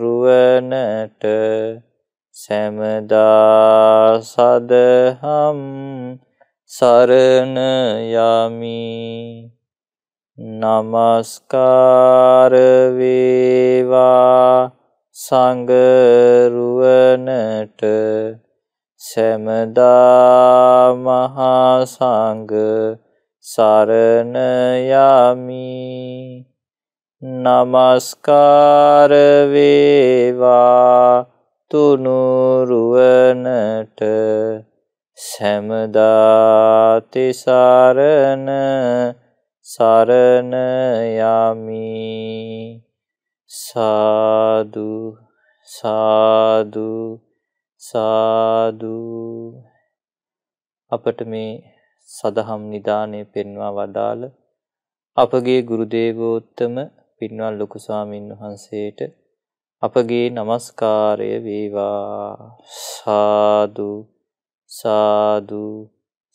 රුවනට සැමදා සදහම් සරණ යමි නමස්කාර වේවා සංඝ රුවනට සැමදා මහා සංඝ සරණ යමි නමස්කාරවේවා තුනුරුවනට සැමදාතිසාරණ සරණයමි සාදු සාදු සාදු අපට මේ සදහම් නිදානය පෙන්වා වදාළ අපගේ ගුරුදේවෝත්තම පින්වත් ලොකු ස්වාමින් වහන්සේට අපගේ নমස්කාරය වේවා සාදු සාදු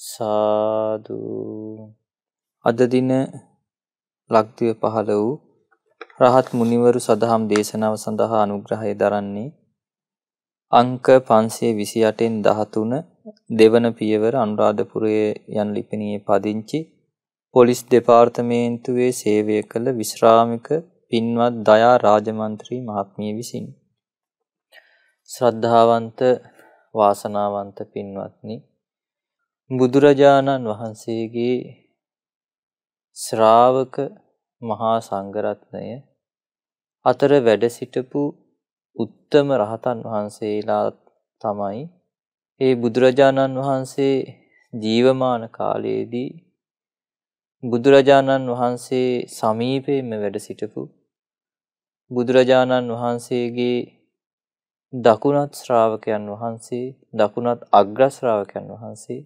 සාදු අද දින ලක්දිව පහළ වූ රහත් මුනිවරු සදහම් දේශනාව සඳහා අනුග්‍රහය දරන්නේ අංක 528න් 13 දෙවන පියවර අනුරාධපුරයේ යන ලිපිණියේ පදිංචි පොලිස් දෙපාර්තමේන්තුවේ සේවය කළ විශ්‍රාමික පින්වත් දයා රාජමන්ත්‍රී මහත්මිය විසින් ශ්‍රද්ධාවන්ත වාසනාවන්ත පින්වත්නි බුදුරජාණන් වහන්සේගේ ශ්‍රාවක මහා සංඝරත්නය අතර වැඩ සිටපු උත්තම රහතන් වහන්සේලා තමයි ඒ බුදුරජාණන් වහන්සේ ජීවමාන කාලයේදී බුදුරජාණන් වහන්සේ සමීපයෙන්ම වැඩ සිටපු බුදුරජාණන් වහන්සේගේ දකුණත් ශ්‍රාවකයන් වහන්සේ දකුණත් අග්‍ර ශ්‍රාවකයන් වහන්සේ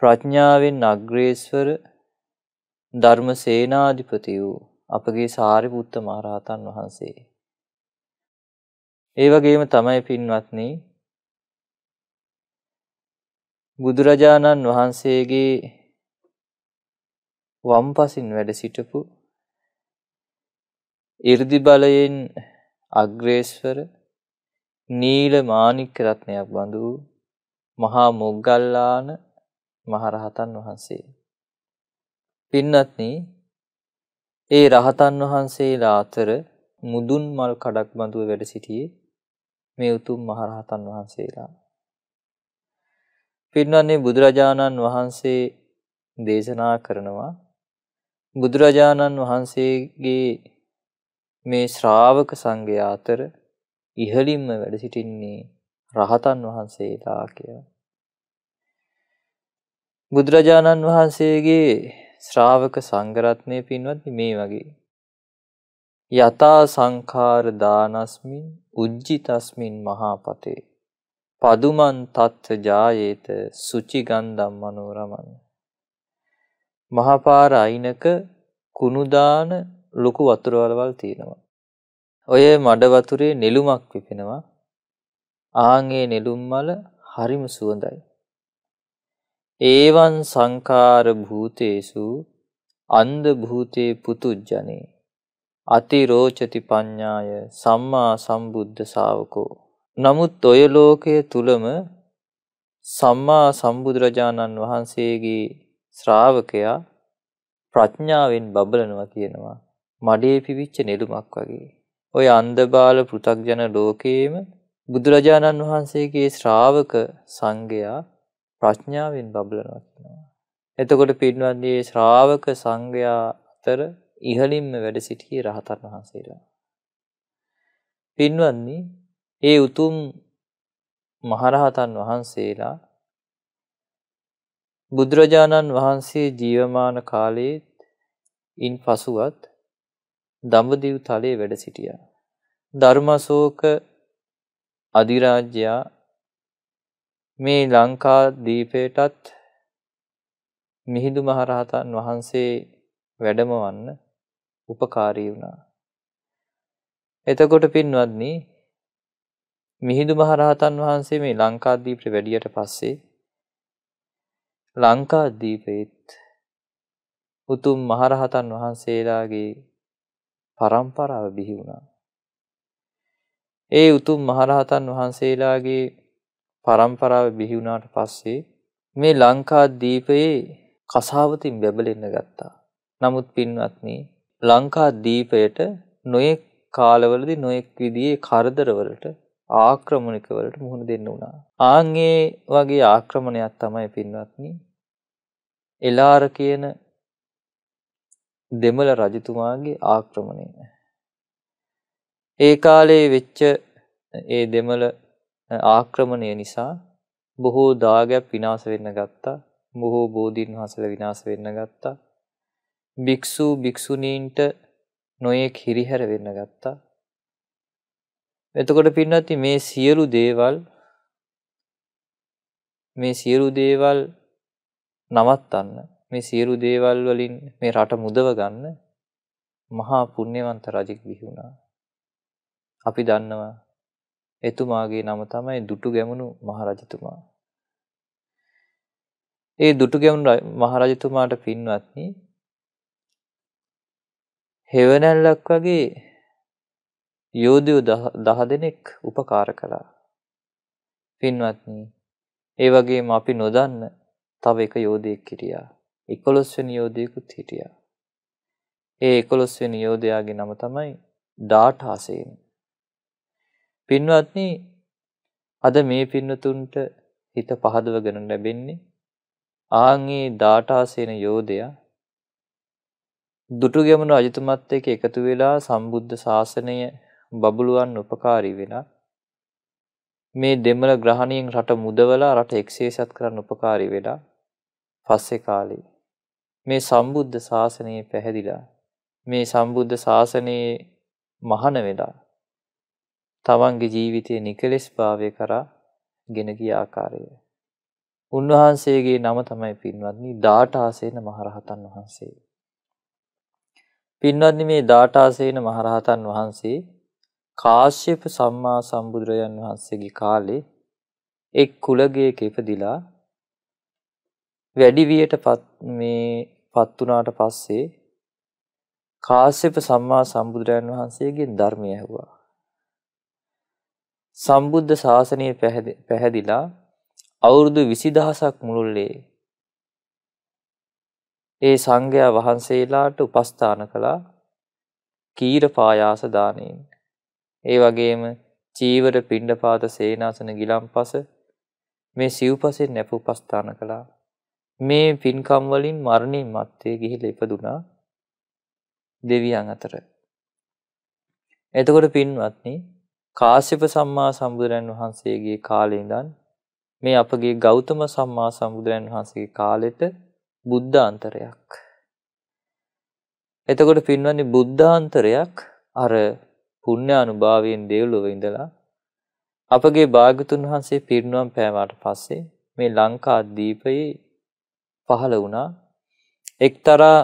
ප්‍රඥාවෙන් අග්‍රේස්වර ධර්ම සේනාධිපති වූ අපගේ සාරිපුත්ත මහරහතන් වහන්සේ. ඒ වගේම තමයි පින්වත්නි බුදුරජාණන් වහන්සේගේ වම්පසින් වැඩ සිටපු 이르දි බලයෙන් අග්‍රේස්වර නීල මාණික්ක රත්නයක් බඳු මහා මොග්ගල්ලාන මහරහතන් වහන්සේ පින්වත්නි ඒ රහතන් වහන්සේලා අතර මුදුන් මල් කඩක් බඳුව වැඩ සිටියේ මේ උතුම් මහරහතන් වහන්සේලා පින්වන්නේ බුදුරජාණන් වහන්සේ දේශනා කරනවා බුදුරජාණන් වහන්සේගේ මේ ශ්‍රාවක සංඝයා අතර ඉහළින්ම වැඩ සිටින්නේ රහතන් වහන්සේලා කියලා. බුදුරජාණන් වහන්සේගේ ශ්‍රාවක සංඝරත්නය පින්වත් මේ වගේ යතා සංඛාර දානස්මින් උජ්ජිතස්මින් මහාපතේ පදුමන් තත්ත ජායේත සුචිගන්ධම් මනෝරමං මහපාර අයිනක කුණුදාන ලොකු වතුර වලවල් තියෙනවා ඔය මඩ වතුරේ නෙළුමක් විපෙනවා ආන්ගේ නෙළුම් මල හරිම සුවඳයි ඒවන් සංකාර භූතේසු අන්ධ භූතේ පුතුජ්ජනේ අතිරෝචති පඤ්ඤාය සම්මා සම්බුද්ධ ශාවකෝ නමුත් ඔය ලෝකය තුලම සම්මා සම්බුදුරජාණන් වහන්සේගේ ශ්‍රාවකයා ප්‍රඥාවෙන් බබලනවා කියනවා මඩේ පිවිච්ච නෙළුමක් වගේ. ඔය අන්දබාල පෘථග්ජන ලෝකයේම බුදුරජාණන් වහන්සේගේ ශ්‍රාවක සංඝයා ප්‍රඥාවෙන් බබලනවා කියනවා. එතකොට පින්වත්නි ශ්‍රාවක සංඝයා අතර ඉහළින්ම වැඩ සිටියේ රහතන් වහන්සේලා. පින්වත්නි ඒ උතුම් මහරහතන් වහන්සේලා බුදුරජාණන් වහන්සේ ජීවමාන කාලයේත් ඉන් පසුවත් දඹදිව් තලයේ වැඩ සිටියා. ධර්මශෝක අධිරාජ්‍යයා මේ ලංකා දීපයටත් මිහිඳු මහරහතන් වහන්සේ වැඩමවන්න උපකාරී වුණා. එතකොට පින්වත්නි මිහිඳු මහරහතන් වහන්සේ මේ ලංකාද්වීපට වැඩියට පස්සේ ලංකාද්වීපෙත් උතුම් මහරහතන් වහන්සේලාගේ පරම්පරාව බිහි වුණා. ඒ උතුම් මහරහතන් වහන්සේලාගේ පරම්පරාව බිහි වුණාට පස්සේ මේ ලංකාද්වීපයේ කසාවතින් බැබලෙන්න ගත්තා. නමුත් පින්වත්නි ලංකාද්වීපයට නොයෙක් කාලවලදී නොයෙක් විදිහේ කරදරවලට ආක්‍රමණිකවලට මුහුණ දෙන්න වුණා. ආංගේ වගේ ආක්‍රමණයක් තමයි පින්වත්නි. එලාර කියන දෙමළ රජතුමාගේ ආක්‍රමණය. ඒ කාලේ වෙච්ච ඒ දෙමළ ආක්‍රමණය නිසා බොහෝ දාගැප් විනාශ වෙන්න ගත්තා. බොහෝ බෝධීන් වහන්සේලා විනාශ වෙන්න ගත්තා. භික්ෂු භික්ෂුණීන්ට නොයෙක් හිරිහැර වෙන්න ගත්තා. එතකොට පින්නති මේ සියලු දේවල් මේ සියලු දේවල් නවත්තන්න මේ සියලු දේවල් වලින් මේ රට මුදව ගන්න මහා පුණ්‍යවන්ත රජෙක් බිහි වුණා. අපි දන්නවා එතුමාගේ නම තමයි දුටු ගැමුණු මහරජතුමා. ඒ දුටු ගැමුණු මහරජතුමාට පින්වත්නි හෙවණැල්ලක් වගේ යෝධයෝ දහ දෙනෙක් උපකාර කළා. පින්වත්නි, ඒ වගේම අපි නොදන්න තව එක යෝධයෙක් හිටියා. 11 වෙනි යෝධයෙකුත් හිටියා. ඒ 11 වෙනි යෝධයාගේ නම තමයි ඩාඨාසේන. පින්වත්නි, අද මේ පින්නතුන්ට හිත පහදවගෙන ලැබෙන්නේ ආන්ගේ ඩාඨාසේන යෝධයා දුටුගැමුණු රජතුමත් එක්ක එකතු වෙලා සම්බුද්ධ ශාසනය බබළුවන් උපකාරී වෙන මේ දෙමළ ග්‍රහණයෙන් රට මුදවලා රට එක්සේසත් කරන්න උපකාරී වෙලා පස්සේ කාලේ මේ සම්බුද්ධ ශාසනය පැහැදිලා මේ සම්බුද්ධ ශාසනයේ මහන වෙලා තමන්ගේ ජීවිතය නිකලෙස් භාවය කරා ගෙනගිය ආකාරය. උන්වහන්සේගේ නම තමයි පින්වත්නි දාටාසේන මහරහතන් වහන්සේ. පින්වත්නි මේ දාටාසේන මහරහතන් වහන්සේ කාශ්‍යප සම්මා සම්බුදුරජාන් වහන්සේගේ කාලේ එක් කුලගයක ඉපදිලා වැඩි වියටපත් මේ පත් වුණාට පස්සේ කාශ්‍යප සම්මා සම්බුදුරජාන් වහන්සේගේ ධර්මය ඇහුවා. සම්බුද්ධ ශාසනය පැහැදිලා අවුරුදු 20000ක් මුළුල්ලේ ඒ සංඝයා වහන්සේලාට උපස්ථාන කළා කීර පායාස දානයෙන් ඒ වගේම චීවර පිණ්ඩපාත සේනාසන ගිලම්පස මේ සිව්පසෙන් නැපුපස්ථාන කළා. මේ පින්කම් වලින් මරණින් මත්තේ ගිහිලා ඉපදුනා දෙවියන් අතර. එතකොට පින්වත්නි කාශ්‍යප සම්මා සම්බුදුරන් වහන්සේගේ කාලේ ඉඳන් මේ අපගේ ගෞතම සම්මා සම්බුදුරන් වහන්සේගේ කාලෙට බුද්ධාන්තරයක්. එතකොට පින්වත්නි බුද්ධාන්තරයක් අර පුණ්‍ය අනුභවයෙන් දෙව්ලොව ඉඳලා අපගේ භාගතුන් වහන්සේ පිරිනුවම් පෑවාට පස්සේ මේ ලංකා දීපයේ පහළ වුණා එක්තරා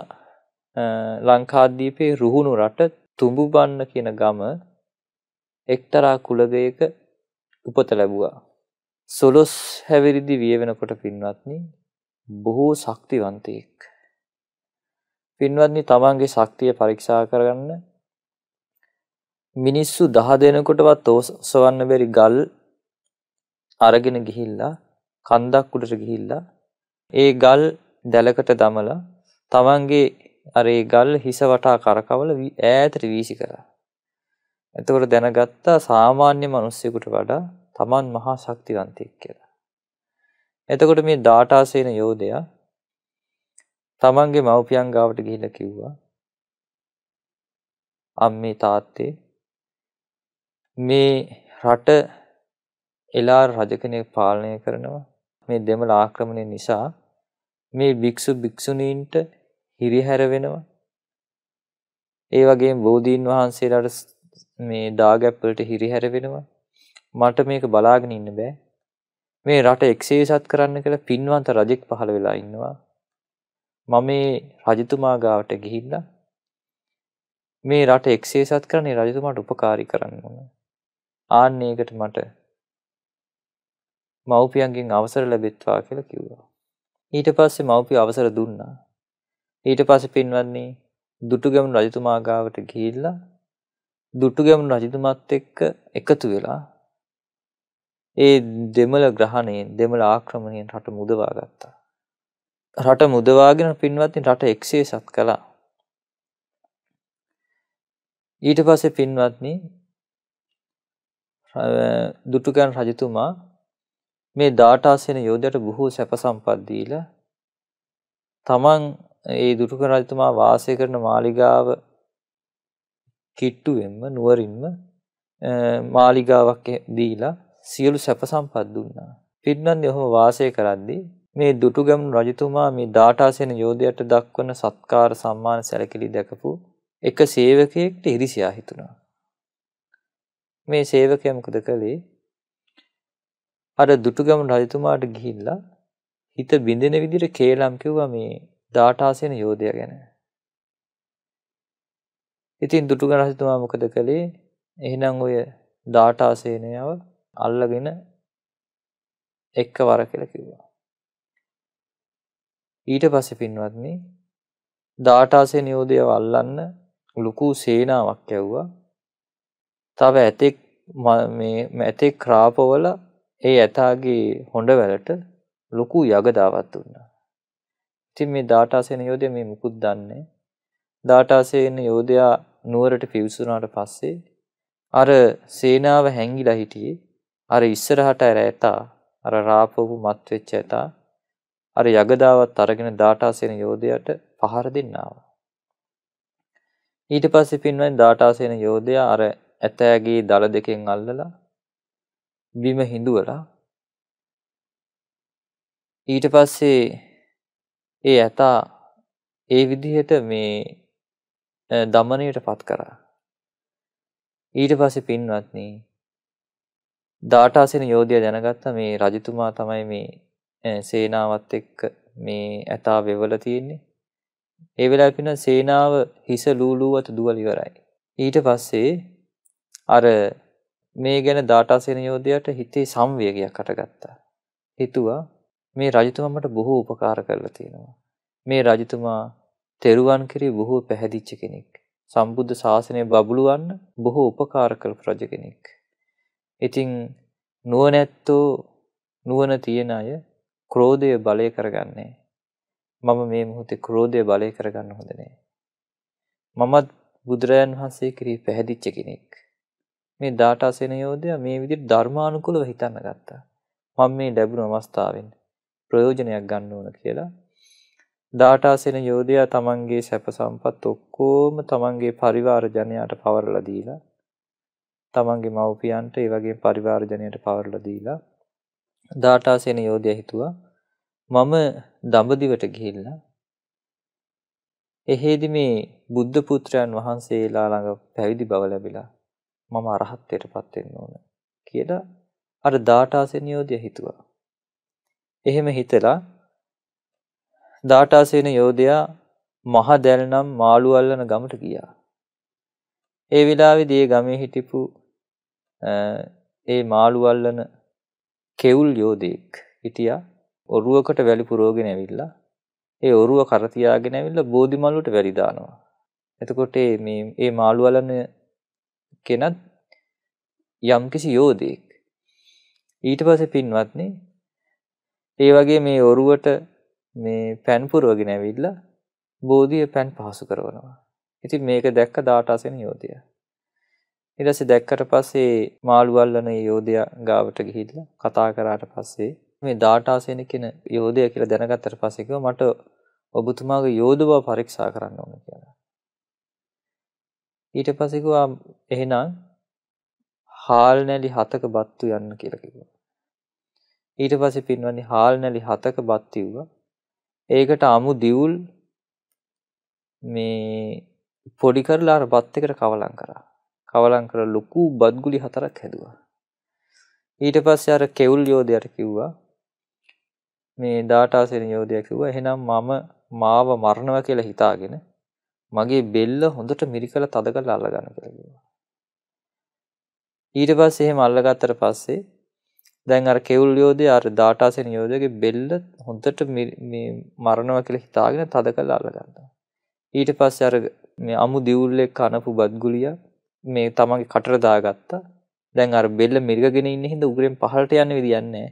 ලංකාද්වීපයේ රුහුණු රට තුඹුබන්න කියන ගම එක්තරා කුලගයක උපත ලැබුවා. සොලොස් හැවිරිදි විය වෙනකොට පින්වත්නි බොහෝ ශක්තිවන්තයෙක්. පින්වත්නි තමන්ගේ ශක්තිය පරීක්ෂා කරගන්න මිනිස්සු 10 දෙනෙකුටවත් ඔසවන්න බැරි ගල් අරගෙන ගිහිල්ලා කන්දක් උඩට ගිහිල්ලා ඒ ගල් දැලකට දමලා තමන්ගේ අර ඒ ගල් හිස වටා කරකවල ඈතට වීසි කරා. එතකොට දැනගත්තා සාමාන්‍ය මිනිස්සුෙකුට වඩා තමන් මහා ශක්තිවන්තයෙක් කියලා. එතකොට මේ දාඨාසේන යෝධයා තමන්ගේ මව්පියන් ගාවට ගිහිල්ලා කිව්වා අම්මේ තාත්තේ මේ රට එලා රජ කෙනෙක් පාලනය කරනවා මේ දෙමළ ආක්‍රමණය නිසා මේ භික්ෂු භික්ෂුණීන්ට හිරිහැර වෙනවා ඒ වගේම බෝධීන් වහන්සේලාට මේ දාගැප් වලට හිරිහැර වෙනවා මට මේක බලාගෙන ඉන්න බෑ මේ රට එක්සේසත් කරන්න කියලා පින්වන්ත රජෙක් පහළ වෙලා ඉන්නවා මම මේ රජතුමා ගාවට ගිහිල්ලා මේ රට එක්සේසත් කරන්නේ රජතුමාට උපකාරී කරන්න ඕනේ ආන්න ඒකට මට මව්පියන්ගෙන් අවසර ලැබෙත්වා කියලා කිව්වා. ඊට පස්සේ මව්පිය අවසර දුන්නා. ඊට පස්සේ පින්වත්නි දුටුගැමුණු රජතුමා ගාවට ගිහිල්ලා දුටුගැමුණු රජතුමාත් එක්ක එකතු වෙලා ඒ දෙමළ ග්‍රහණයෙන් දෙමළ ආක්‍රමණයෙන් රට මුදවා ගත්තා. රට මුදවාගෙන පින්වත්නි රට එක්සේසත් කළා. ඊට පස්සේ පින්වත්නි දුටුකන් රජතුමා මේ දාඨාසේන යෝධයට බොහෝ සැප සම්පත් දීලා තමන් ඒ දුටුකන් රජතුමා වාසය කරන මාලිගාව කිට්ටුවෙන්ම නුවරින්ම මාලිගාවක් දීලා සියලු සැප සම්පත් දුන්නා. පින්නන්දි ඔහොම වාසය කරද්දී මේ දුටුගැමුණු රජතුමා මේ දාඨාසේන යෝධයට දක්වන සත්කාර සම්මාන සැලකිලි දැකපු එක සේවකයෙක්ට ඉරිසියා හිතුණා. මේ සේවකයා මොකද කළේ? අර දුටුගැමුණු රජතුමාට ගිහිල්ලා හිත බිඳෙන විදිහට කේලම් කිව්වා මේ දාඨාසේන යෝධයා ගැන. ඉතින් දුටුගැමුණු රජතුමා මොකද කළේ? එහෙනම් ඔය දාඨාසේනයව අල්ලගෙන එක්කවර කියලා කිව්වා. ඊට පස්සේ පින්වත්නි දාඨාසේන යෝධයව අල්ලන්න ලুকু සේනාවක් යවුවා. තව ඇතෙක් ඇතෙක් ක්‍රාපවල ඒ ඇතාගේ හොඬ වැලට ලොකු යගදාවත් වන්නා. ඉතින් මේ දාටාසයන යෝධය මේ මුකුත් දන්නේ. දාටාසයන යෝධයා නුවරට පිවිසුනාට පස්සේ අර සේනාව හැංගිලා හිටියේ අර ඉස්සරහට ඇර ඇතා අර රාපවපු මත්වෙච්ච ඇතා අර යගදාවත් අරගෙන දාටාසයන යෝධයට පහර දෙන්නාව. ඊට පස්සේ පින්වෙන් දාටාසයන යෝධයා අර ඇතෑගේ දල දෙකෙන් අල්ලලා බිම හිඳුවලා ඊට පස්සේ ඒ ඇතා ඒ විදිහට මේ දමනයට පත් කරා ඊට පස්සේ පින්වත්නි දාඨාසෙන යෝධය දැනගත්ත මේ රජතුමා තමයි මේ සේනාවත් එක්ක මේ ඇතා වෙවල තියෙන්නේ ඒ වෙලාවේ පින්න සේනාව හිස ලූලූ අත දුවල ඉවරයි ඊට පස්සේ අර මේ ගැන දාඨාසේන යෝධයාට හිතේ සංවේගයක් හටගත්තා. හිතුවා මේ රජතුමා මට බොහෝ උපකාර කරලා තියෙනවා. මේ රජතුමා තෙරුවන් කිරි බොහෝ පැහැදිච්ච කෙනෙක්. සම්බුද්ධ ශාසනය බබළුවන්න බොහෝ උපකාර කරපු රජ කෙනෙක්. ඉතින් නුවණැත්තෝ නුවණ තියෙන අය ක්‍රෝධය බලය කරගන්නේ. මම මේ මොහොතේ ක්‍රෝධය බලය කරගන්න හොඳ නෑ. මමත් බුදුරජාන් වහන්සේ කිරී පැහැදිච්ච කෙනෙක්. මේ දාඨාසේන යෝධයා මේ විදිහට ධර්මානුකූලව හිතන්න ගත්තා. මම මේ ලැබුණ අවස්ථාවෙන් ප්‍රයෝජනයක් ගන්න ඕන කියලා. දාඨාසේන යෝධයා තමන්ගේ සැප සම්පත් ඔක්කොම තමන්ගේ පරිවාර ජනයාට පවරලා දීලා තමන්ගේ මව්පියන්ට ඒ වගේ පරිවාර ජනයාට පවරලා දීලා දාඨාසේන යෝධයා හිතුවා මම දඹදිවට ගිහිල්ලා එහෙදි මේ බුද්ධ පුත්‍රයන් වහන්සේලා ළඟ පැවිදි බව ලැබිලා මම අරහත්ත්වයටපත් වෙන්න ඕන කියලා අර දාඨාසෙනියෝධය හිතුවා. එහෙම හිතලා දාඨාසේන යෝධයා මහ දැල් නම් මාළු අල්ලන ගමට ගියා. ඒ වෙලාවේදී ගමේ හිටපු ඒ මාළු අල්ලන කෙවුල් යෝධෙක් හිටියා. ඔරුවකට වැලි පුරෝගෙන ඇවිල්ලා ඒ ඔරුව කර තියාගෙන ඇවිල්ලා බෝධිමලුවට වැලි දානවා. එතකොට මේ මේ මාළු අල්ලන කෙනත් යම්කිසි යෝධයෙක්. ඊට පස්සේ පින්වත්නි ඒ වගේ මේ ඔරුවට මේ පැන් පුරවගෙන ඇවිල්ලා බෝධිය පැන් පහසු කරනවා. ඉතින් මේක දැක්ක 18 වෙනි යෝධයා. ඊට පස්සේ දැක්කට පස්සේ මාළු අල්ලන යෝධයා ගාවට ගිහිල්ලා කතා කරාට පස්සේ මේ 18 වෙනි කෙන යෝධයා කියලා දැනගත්තට පස්සේ කිව්වා මට ඔබතුමාගේ යෝධ බව පරීක්ෂා කරන්න ඕන කියලා. ඊට පස්සේ කිව්වා එහෙනම් හාල් නැලි හතක බත්තු යන්න කියලා කිව්වා. ඊට පස්සේ පින්වන්නේ හාල් නැලි හතක බත් තිව්වා. ඒකට අමු දිවුල් මේ පොඩි කරලා අර බත් එකට කවලම් කරා. කවලම් කරලා ලොකු බත්ගුලි හතරක් හැදුවා. ඊට පස්සේ අර කෙවුල් යෝධයාට කිව්වා මේ දාඨාසෙන යෝධයා කිව්වා එහෙනම් මම මාව මරනවා කියලා හිතාගෙන මගේ බෙල්ල හොඳට මිරිකලා තද කරලා අල්ලගන්න කියලා කිව්වා. ඊට පස්සේ එහෙම අල්ලගත්තට පස්සේ දැන් අර කෙවුල් යෝධය අර දාඨාසෙන යෝධයගේ බෙල්ල හොඳට මේ මරනවා කියලා හිතාගෙන තද කරලා අල්ලගන්නවා. ඊට පස්සේ අර මේ අමු දිවුල්ලේ කනපු බත් ගුලිය මේ තමන්ගේ කටට දාගත්තා. දැන් අර බෙල්ල මිරිකගෙන ඉන්න හින්දා උගුරෙන් පහළට යන්න විදියක් නැහැ.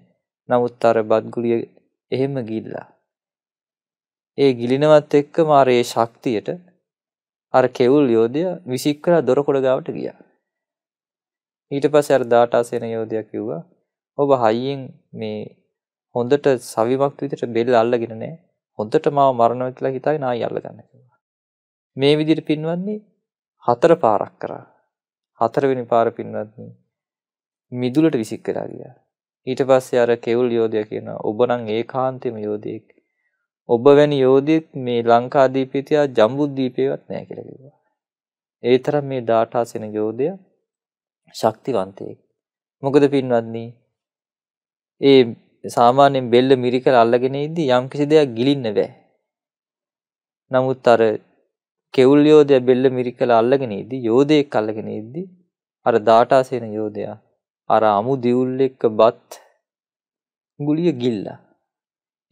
නමුත් අර බත් ගුලිය එහෙම ගිල්ලා. ඒ ගිලිනවත් එක්කම අර ඒ ශක්තියට අර කෙවුල් යෝධය විසික්කලා දොරකොඩ ගාවට ගියා. ඊට පස්සේ අර දාඨාසේන යෝධයා කිව්වා ඔබ හයියෙන් මේ හොඳට සවිමක් විදිහට බෙල්ල අල්ලගෙන නෑ. හොඳට මාව මරණවා කියලා හිතාගෙන ආයෙ අල්ලගන්න කිව්වා. මේ විදිහට පින්වත්නි හතර පාරක් කරා. හතරවෙනි පාර පින්වත්නි මිදුලට විසික් කරා ගියා. ඊට පස්සේ අර කෙවුල් යෝධයා කියනවා ඔබ නම් ඒකාන්තෙම යෝධයෙක්. ඔබ වැනි යෝධයෙක් මේ ලංකාදීපිතියා ජම්බුද්දීපේවත් නැහැ කියලා කිව්වා. ඒ තරම් මේ දාඨාසෙන යෝධය ශක්තිවන්තයෙක්. මොකද පින්වත්නි ඒ සාමාන්‍යයෙන් බෙල්ල මිරිකලා අල්ලගෙන ඉද්දී යම්කිසි දෙයක් ගිලින්න බෑ. නමුත් අර කෙවුල් යෝධය බෙල්ල මිරිකලා අල්ලගෙන ඉද්දී යෝධයෙක් අල්ලගෙන ඉද්දී අර දාඨාසෙන යෝධයා අර අමු දිවුල් එක්ක බත් ගුලිය ගිල්ලා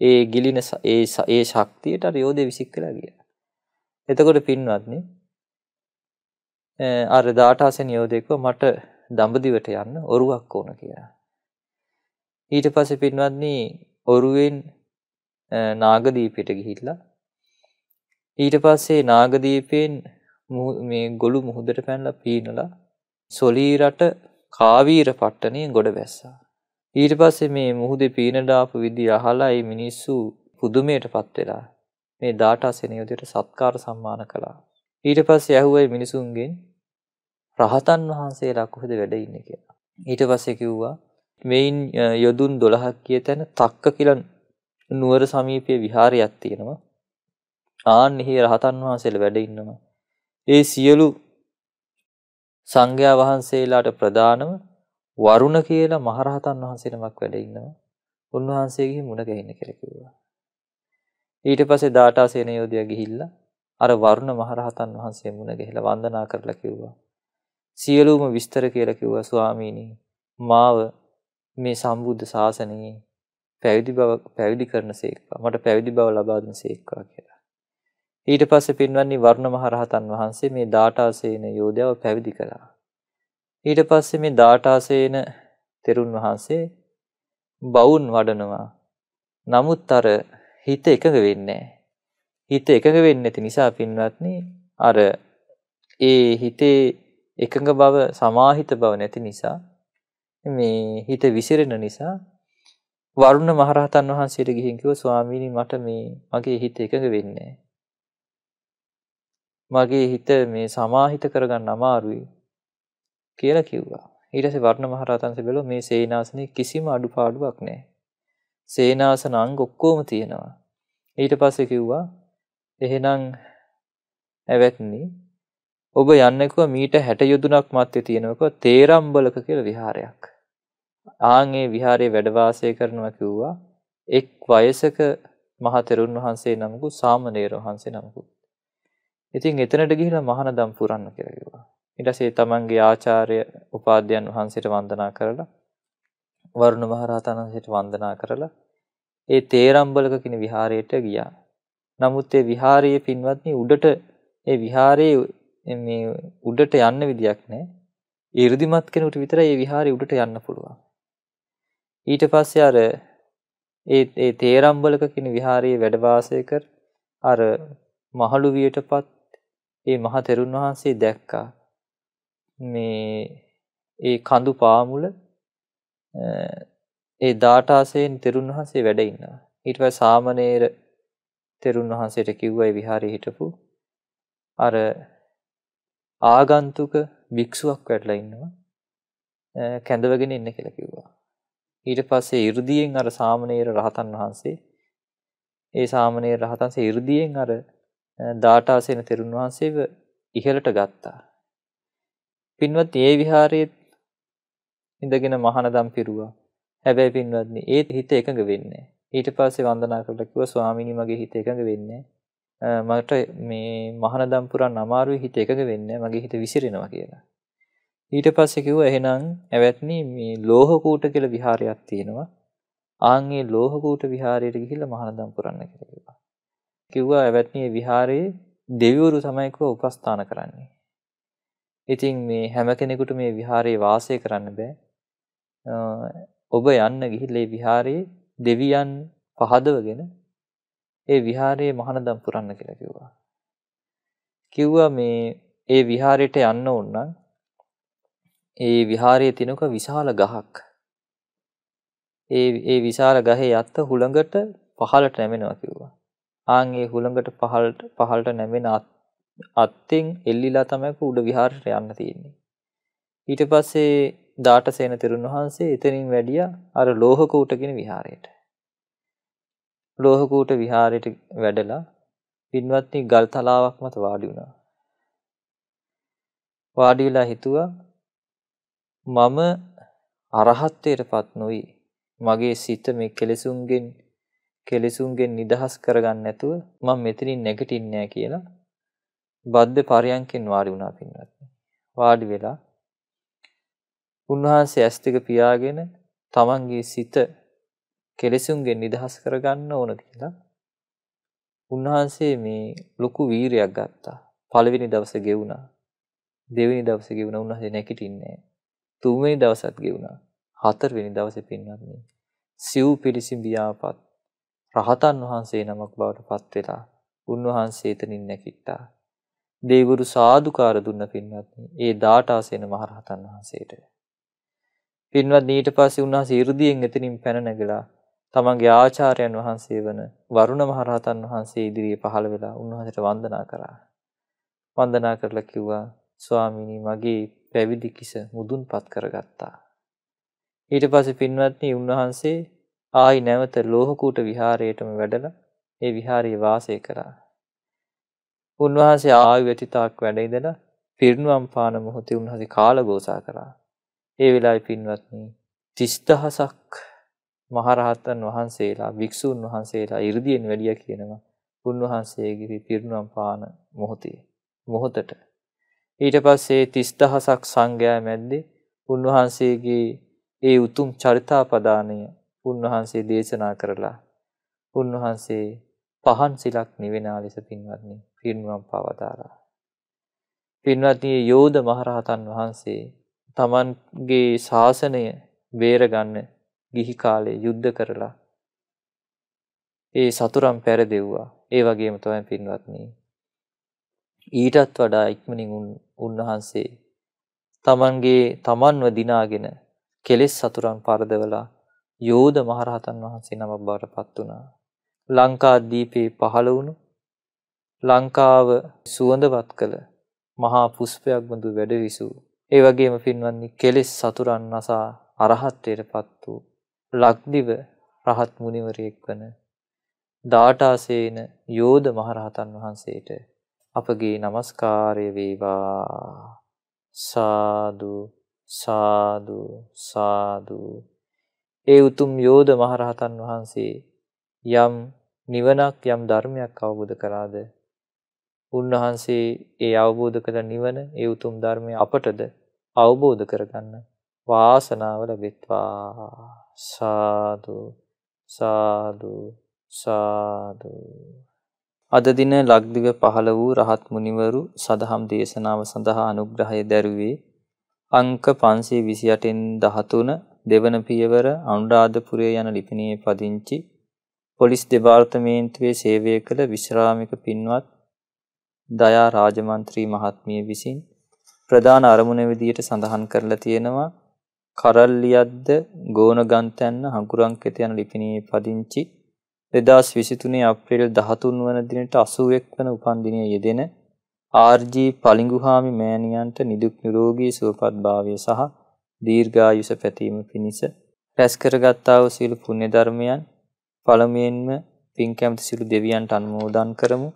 ඒ ගිලින ඒ ඒ ශක්තියට අර යෝධය විසික් වෙලා ගියා. එතකොට පින්වත්නි අර 18 නියෝධයකව මට දඹදිවට යන්න ඔරුවක් ඕන කියලා. ඊට පස්සේ පින්වත්නි ඔරුවෙන් නාගදීපයට ගිහිල්ලා ඊට පස්සේ නාගදීපයෙන් මේ ගොළු මුහුදට පැනලා පීනලා සොලීරට කාවීර පට්ටනේ ගොඩ බැස්සා. ඊට පස්සේ මේ මුහුදේ පීනට ආපු විදිය අහලා ඒ මිනිස්සු පුදුමයටපත් වෙලා මේ දාඨාසෙනිය විදියට සත්කාර සම්මාන කළා. ඊට පස්සේ ඇහුවා මිනිසුන්ගෙන් රහතන් වහන්සේලා කොහෙද වැඩ ඉන්නේ කියලා. ඊට පස්සේ කිව්වා මෙයින් යොදුන් 12ක් කියතන තක්ක කියලා නුවර සමීපයේ විහාරයක් තියෙනවා. ආන් එහි රහතන් වහන්සේලා වැඩ ඉන්නවා. ඒ සියලු සංඝයා වහන්සේලාට ප්‍රධානම වරුණ කියලා මහරහතන් වහන්සේ නමක් වැඩ ඉන්නවා. උන්වහන්සේගේ මුණ ගැහින්න කියලා කිව්වා. ඊට පස්සේ දාඨා සේනයෝධයා ගිහිල්ලා අර වරුණ මහරහතන් වහන්සේ මුණ ගැහිලා වන්දනා කරලා කිව්වා. සියලුම විස්තර කියලා කිව්වා ස්වාමීනි. මාව මේ සම්බුද්ධ ශාසනයේ පැවිදි බව පැවිදි කරනසේක්වා. මට පැවිදි බව ලබා දෙනසේක්වා කියලා. ඊට පස්සේ පින්වන්නේ වර්ණ මහරහතන් වහන්සේ මේ දාඨාසේන යෝධයව පැවිදි කළා. ඊට පස්සේ මේ දාඨාසේන තෙරුන් වහන්සේ බවුන් වඩනවා. නමුත් අර හිත එකඟ වෙන්නේ හිත එකඟ වෙන්නේ නැති නිසා පින්වත්නි අර ඒ හිතේ එකඟ බව සමාහිත බව නැති නිසා මේ හිත විසිරෙන නිසා වරුණ මහරහතන් වහන්සේට ගිහින් කිව්වා ස්වාමීනි මට මේ මගේ හිත එකඟ වෙන්නේ මගේ හිත මේ සමාහිත කරගන්න අමාරුයි කියලා කිව්වා. ඊට පස්සේ වර්ණ මහරහතන්ස බැලුවා මේ සේනාසනේ කිසිම අඩුපාඩුවක් නැහැ. සේනාසන අංග ඔක්කොම තියෙනවා. ඊට පස්සේ කිව්වා එහෙනම් ඇවැත්නි ඔබ යන්නකුව මීට හැට යුදුනක් මත්තේ තියෙනවක තේරම්බලක කියල විහාරයක්. ආංගේ විහාරයේ වැඩවාසය කරනවා කිව්වා එක් වයසක මහතෙරුන් වහන්සේ නමකු සාමනේර වහන්සේ නමකු. ඉතින් එතනට ගිහිලා මහන දම් පුරන්න කියලා කිව්වා. ඊට පස්සේ තමන්ගේ ආචාර්ය උපාධ්‍යයන් වහන්සේට වන්දනා කරලා වරුණ මහරහතන් වහන්සේට වන්දනා කරලා ඒ තේරම්බලක කියන විහාරයට ගියා. නමුත් ඒ විහාරයේ පින්වත්නි උඩට ඒ විහාරයේ මේ උඩට යන්න විදියක් නැහැ. 이르දිමත් කෙනෙකුට විතරයි ඒ විහාරයේ උඩට යන්න පුළුවන්. ඊට පස්සේ අර ඒ ඒ තේරම්බලක කියන විහාරයේ වැඩ වාසය කර අර මහලු වියටපත් ඒ මහ තෙරුන් වහන්සේ දැක්කා. මේ ඒ කඳු පාමුල ඒ දාඨාසයෙන් තෙරුන් වහන්සේ වැඩ ඉන්නවා. ඊට පස්සේ සාමණේර තෙරුන් වහන්සේට කිව්වයි විහාරේ හිටපු අර ආගන්තුක භික්ෂුවක් වැටලා ඉන්නවා. කැඳවගෙන ඉන්න කියලා කිව්වා. ඊට පස්සේ 이르දියෙන් අර සාමණේර රහතන් වහන්සේ ඒ සාමණේර රහතන්සේ 이르දියෙන් අර දාඨාසේන තෙරුන් වහන්සේව ඉහළට ගත්තා. පින්වත් ඒ විහාරයේ ඉඳගෙන මහානදම් පිරුවා. හැබැයි පින්වත්නි ඒ හිත එකඟ වෙන්නේ ඊට පස්සේ වන්දනා කරලා කිව්වා ස්වාමීනි මගේ හිත එකඟ වෙන්නේ මට මේ මහානදම් පුරන්න අමාරුයි හිත එකඟ වෙන්නේ මගේ හිත විසිරෙනවා කියලා. ඊට පස්සේ කිව්වා එහෙනම් ඇවැත්නි මේ ලෝහකූට කියලා විහාරයක් තියෙනවා. ආන් ඒ ලෝහකූට විහාරයට ගිහිල්ලා මහානදම් පුරන්න කියලා කිව්වා. කිව්වා ඇවැත්නි විහාරයේ දෙවිවරු තමයි කව උපස්ථාන කරන්නේ. ඉතින් මේ හැම කෙනෙකුට මේ විහාරයේ වාසය කරන්න බෑ. ඔබ යන්න ගිහිල්ලා විහාරයේ දෙවියන් පහදවගෙන ඒ විහාරයේ මහානදම් පුරන්න කියලා කිව්වා. කිව්වා මේ ඒ විහාරයට යන්න ඕන නම් ඒ විහාරයේ තිනක විශාල ගහක්. ඒ ඒ විශාල ගහේ යත්ත හුළඟට පහළට නැමෙනවා කිව්වා. ආන් ඒ හුළඟට පහළට පහළට නැමෙන අත් අත්තෙන් එල්ලිලා තමයි උඩ විහාරයට යන්න තියෙන්නේ. ඊට පස්සේ දාඨසේන තෙරුන් වහන්සේ එතනින් වැඩියා අර ලෝහකූට කියන විහාරයට. ලෝහකූට විහාරයට වැඩලා පින්වත්නි ගල් තලාවක් මත වාඩි වුණා. වාඩි වෙලා හිතුවා මම අරහත්ත්වයටපත් නොවි මගේ සිත මේ කෙලෙසුන්ගෙන් කෙලෙසුන්ගෙන් නිදහස් කරගන්න නැතුව මම මෙතනින් නැගිටින්නේ නැහැ කියලා බද්ධ පරයන්කෙන් වාඩි වුණා පින්වත්නි. වාඩි වෙලා උන්වහන්සේ ඇස් දෙක පියාගෙන තමන්ගේ සිත කෙලෙසුන්ගෙන් නිදහස් කරගන්න ඕන කියලා උන්වහන්සේ මේ ලොකු වීරයක් ගත්තා. පළවෙනි දවසේ ගෙවුණා. දෙවෙනි දවසේ ගෙවුණා උන්වහන්සේ නැගිටින්නේ. තුන්වෙනි දවසත් ගෙවුණා. හතරවෙනි දවසේ පින්වත්නි සිව් පිළිසිඹියාපත් රහතන් වහන්සේ නමක් බවට පත් වෙලා උන්වහන්සේ එතනින් නැගිට්ටා. දෙවිවරු සාදුකාර දුන්න පින්වත්නි ඒ දාඨාසේන මහරහතන් වහන්සේට පින්වත් ඊට පස්සේ උන්වහන්සේ 이르දීෙන් එතනින් පැන නැගලා තමන්ගේ ආචාර්යයන් වහන්සේ වන වරුණ මහරහතන් වහන්සේ ඉදිරියේ පහළ වෙලා උන්වහන්සේට වන්දනා කරා වන්දනා කරලා කිව්වා ස්වාමීනි මගේ පැවිදි කිස මුදුන්පත් කරගත්තා. ඊට පස්සේ පින්වත්නි උන්වහන්සේ ආයි නැවත ලෝහකූට විහාරයටම වැඩලා ඒ විහාරයේ වාසය කරා. උන්වහන්සේ ආයු වැටිතාක් වැඩ ඉඳලා පිරිනුවම් පාන මොහොතේ උන්වහන්සේ කාලഘോഷා කරා. ඒ වෙලාවේ පින්වත්නි 30000ක් මහරහතන් වහන්සේලා වික්ෂූන් වහන්සේලා 이르දීන් වැඩිය කියනවා උන්වහන්සේගේ පිරිනුවම් පාන මොහොතේ මොහොතට ඊට පස්සේ 30000ක් සංඝයා මැද්දේ උන්වහන්සේගේ ඒ උතුම් චරිතාපදානය උන්වහන්සේ දේශනා කරලා උන්වහන්සේ පහන් සිලක් නිවෙනා ලෙස පින්වත්නි පින්වම් පවදාලා. පින්වත්නි යෝධ මහරහතන් වහන්සේ තමන්ගේ ශාසනය බේරගන්න ගිහි කාලේ යුද්ධ කරලා ඒ සතුරම් පැරදෙව්වා. ඒ වගේම තමයි පින්වත්නි ඊටත් වඩා ඉක්මනින් උන්වහන්සේ තමන්ගේ තමන්ව දිනාගෙන කෙලෙස් සතුරන් පරදවලා යෝධ මහරහතන් වහන්සේ නමක් බවට පත් වුණා. ලංකාදීපේ පහළ වුණු ලංකාව සුවඳවත් කළ මහා පුස්පයක් බඳු වැඩවිසූ. ඒ වගේම පින්වන්නේ කෙලෙස් සතුරන් නසා අරහත්වයට පත් වූ ලක්දිව රහත් මුනිවරයෙක් වන දාඨාසේන යෝධ මහරහතන් වහන්සේට අපගේ নমස්කාරය වේවා සාදු සාදු සාදු ඒ උතුම් යෝධ මහරහතන් වහන්සේ යම් නිවනක් යම් ධර්මයක් අවබෝධ කරාද උන්වහන්සේ ඒ අවබෝධ කළ නිවන ඒ උතුම් ධර්මය අපටද අවබෝධ කරගන්න වාසනාව ලැබෙත්වා සාදු සාදු සාදු අද දින ලක්දිව පහළ වූ රහත් මුනිවරු සදහම් දේශනාව සඳහා අනුග්‍රහය දැරුවේ අංක 528න් 13 දෙවන පියවර අනුරාධපුරය යන ලිපිණියේ පදිංචි පොලිස් දෙපාර්තමේන්තුවේ සේවය කළ විශ්‍රාමික පින්වත් දයා රාජමන්ත්‍රී මහත්මිය විසින් ප්‍රධාන අරමුණ විදියට සඳහන් කරලා තියෙනවා කරල්ලියද්ද ගෝනගන්තැන්න හඟුරංකෙත යන ලිපිණියේ පදිංචි 2023 අප්‍රේල් 13 වන දිනට 81 වන උපන්දිනය යෙදෙන ආර්.ජී. පලිඟුහාමි මෑණියන්ට නිදුක් නිරෝගී සුවපත්භාවය සහ දීර්ඝායුෂ පැතීම පිණිස රැස් කරගත්තා වූ සියලු පුණ්‍ය ධර්මයන් පළමුවෙන්ම පින් කැමති සියලු දෙවියන්ට අනුමෝදන් කරමු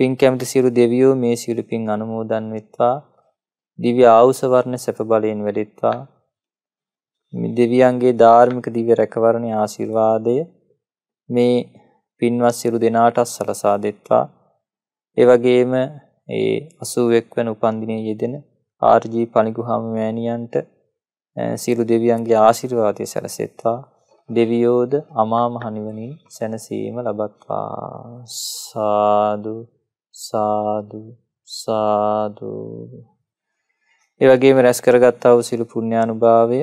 පින් කැමති සියලු දෙවියෝ මේ සියලු පින් අනුමෝදන් වෙත්වා. දිව්‍ය ආයුෂ වර්ණ සැප බලයෙන් වැඩෙත්වා. මේ දෙවියන්ගේ ධාර්මික දිව්‍ය රැකවරණේ ආශිර්වාදය මේ පින්වත් සියලු දෙනාට සලසා දෙත්වා. ඒ වගේම ඒ 81 වෙනි උපන්දිනයේ යෙදෙන RG පණිගුහාම මෑණියන්ට සියලු දෙවියන්ගේ ආශිර්වාදය සැලසෙත්වා. දෙවියෝද අමා මහ නිවනින් සැනසීම ලබත්වා. සාදු සාදු සාදු ඒ වගේම රැස් කරගත්තා වූ සිළු පුණ්‍යානුභාවය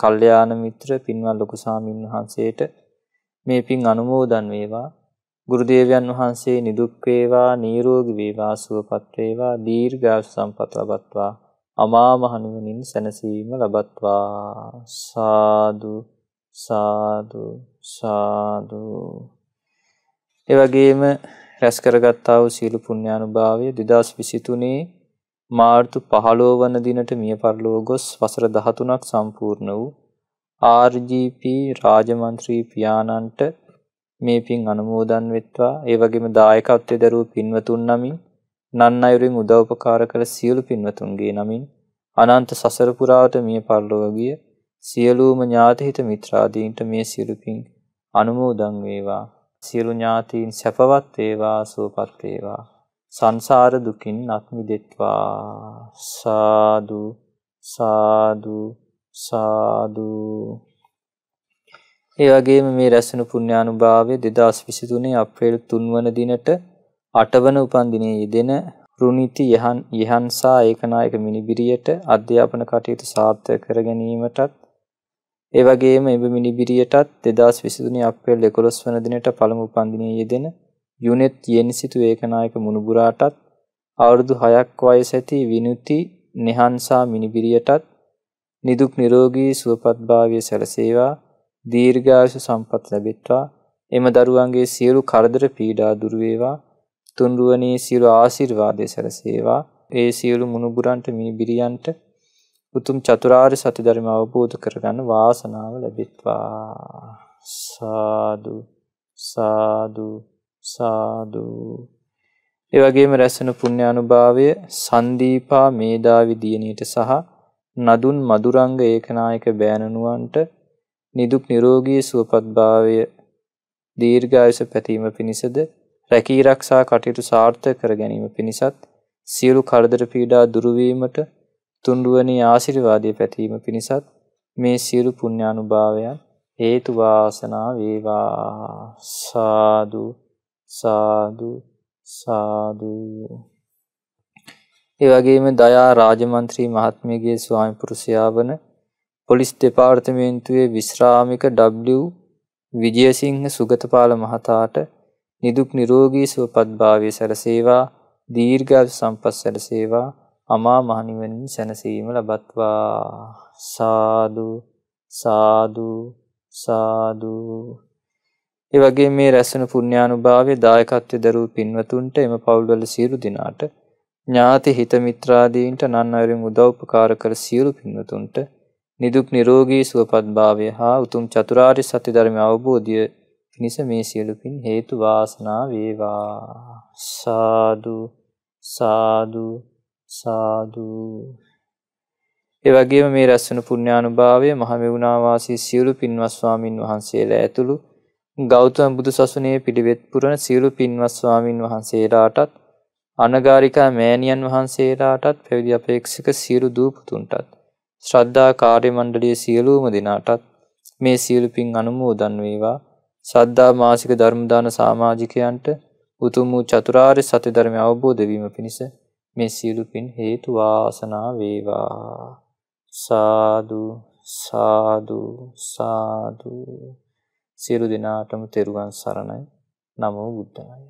කල්යාණ මිත්‍ර පින්වත් ලොකු සාමින් වහන්සේට මේ පින් අනුමෝදන් වේවා ගුරු දේවයන් වහන්සේ නිදුක් වේවා නිරෝගී වේවා සුවපත් වේවා දීර්ඝාස සම්පත ලබත්වා අමා මහ නිවනින් සැනසීම ලබත්වා සාදු සාදු සාදු ඒ වගේම රැස් කරගත්තා වූ සීල පුණ්‍යානුභාවය 2023 මාර්තු 15 වන දිනට මිය පරලෝ ගොස් වසර 13ක් සම්පූර්ණ වූ RGP රාජමන්ත්‍රී පියාණන්ට මේ පින් අනුමෝදන් වෙත්වා ඒ වගේම දායකත්වයේ දරූ පින්වතුන් නමින් නන් අයුරින් උදව්පකාර කළ සියලු පින්වතුන්ගේ නමින් අනන්ත සසර පුරාට මිය පරලෝ ගිය සියලුම ඥාතිහිත මිත්‍රාදීන්ට මේ සියලු පින් අනුමෝදන් වේවා සියලු ඥාතීන් සැපවත් වේවා සුවපත් වේවා සංසාර දුකින් අත් මිදෙත්වා සාදු සාදු සාදු ඒ වගේම මේ රැස්වෙන පුණ්‍යානුභාවය 2023 අප්‍රේල් 3 වන දිනට 8 වන උපන්දිනයේ යෙදෙන රුණිති යහන් යහන්සා ඒකනායක මිනිබිරියට අධ්‍යාපන කටයුතු සාර්ථක කර ගැනීමටත් ඒ වගේම එබ මිනිබිරියටත් 2023 අප්‍රේල් 11 වන දිනට පළමු උපන්දිනයේ යෙදෙන යුනෙත් යෙන්සිතු ඒකනායක මුණුබුරාටත් අවුරුදු 6ක් වයස ඇති විනුති නිහංසා මිනිබිරියටත් නිදුක් නිරෝගී සුවපත්භාවය සැලසේවා දීර්ඝායුෂ සම්පත් ලැබෙත්වා එම දරුවන්ගේ සියලු කරදර පීඩා දුර වේවා තුන්රුවනේ සියලු ආශිර්වාදය සැලසේවා ඒ සියලු මුණුබුරන්ට මිනිබිරියන්ට උතුම් චතුරාර්ය සත්‍ය ධර්ම අවබෝධ කරගන්න වාසනාව ලැබෙත්වා සාදු සාදු සාදු ඒ වගේම රැස්වෙන පුණ්‍ය අනුභවය සන්දීපා මේදාවි දියණියට සහ නදුන් මදුරංග ඒකනායක බෑණනුවන්ට නිදුක් නිරෝගී සුවපත්භාවය දීර්ඝායුෂ පැතීම පිණිසද රැකී රක්ෂා කටයුතු සාර්ථක කර ගැනීම පිණිසත් සියලු කරදර පීඩා දුරු වීමට තුන්රුවනි ආශිර්වාදයේ පැතීම පිණිසත් මේ සියලු පුණ්‍යානුභාවයන් හේතු වාසනා වේවා සාදු සාදු සාදු ඒ වගේම දයා රාජමන්ත්‍රී මහත්මියගේ ස්වාමි පුරුෂයා වන පොලිස් දෙපාර්තමේන්තුවේ විශ්‍රාමික W විජයසිංහ සුගතපාල මහතාට නිදුක් නිරෝගී සුවපත් භාවය සැලසේවා දීර්ඝායු සම්පත් සැලසේවා අමා මහ නිවනින් සැනසීම ලබත්වා සාදු සාදු සාදු ඒ වගේ මේ රැස්වෙන පුණ්‍යානුභාවයේ දායකත්වය දරූ පින්වතුන්ට එම පවුල්වල සියලු දෙනාට ඥාති හිත මිත්‍රාදීන්ට නන්වරින් උදව්පකාර කර සියලු පින්වතුන්ට නිදුක් නිරෝගී සුවපත් භාවය හා උතුම් චතුරාර්ය සත්‍ය ධර්ම අවබෝධය පිණිස මේ සියලු පින් හේතු වාසනා වේවා සාදු සාදු සාදු ඒ වගේම මේ රැස්වෙන පුණ්‍යානුභාවය මහමෙවුනාවාසී සියලු පින්වත් ස්වාමින් වහන්සේලා ඇතුළු ගෞතම බුදු සසුනේ පිළිවෙත් පුරන සියලු පින්වත් ස්වාමින් වහන්සේලාටත් අනගාരികා මෑණියන් වහන්සේලාටත් පැවිදි අපේක්ෂක සියලු දූ පුතුන්ටත් ශ්‍රද්ධා කාර්ය මණ්ඩලයේ සියලුම දෙනාටත් මේ සියලු පින් අනුමෝදන් වේවා සද්ධා මාසික ධර්ම දාන සමාජිකයන්ට උතුම් වූ චතුරාර්ය සත්‍ය ධර්මය අවබෝධ වීම පිණිස මේ සියලු පින් හේතු වාසනා වේවා සාදු සාදු සාදු සියලු දිනාටම තෙරුවන් සරණයි නමෝ බුද්ධාය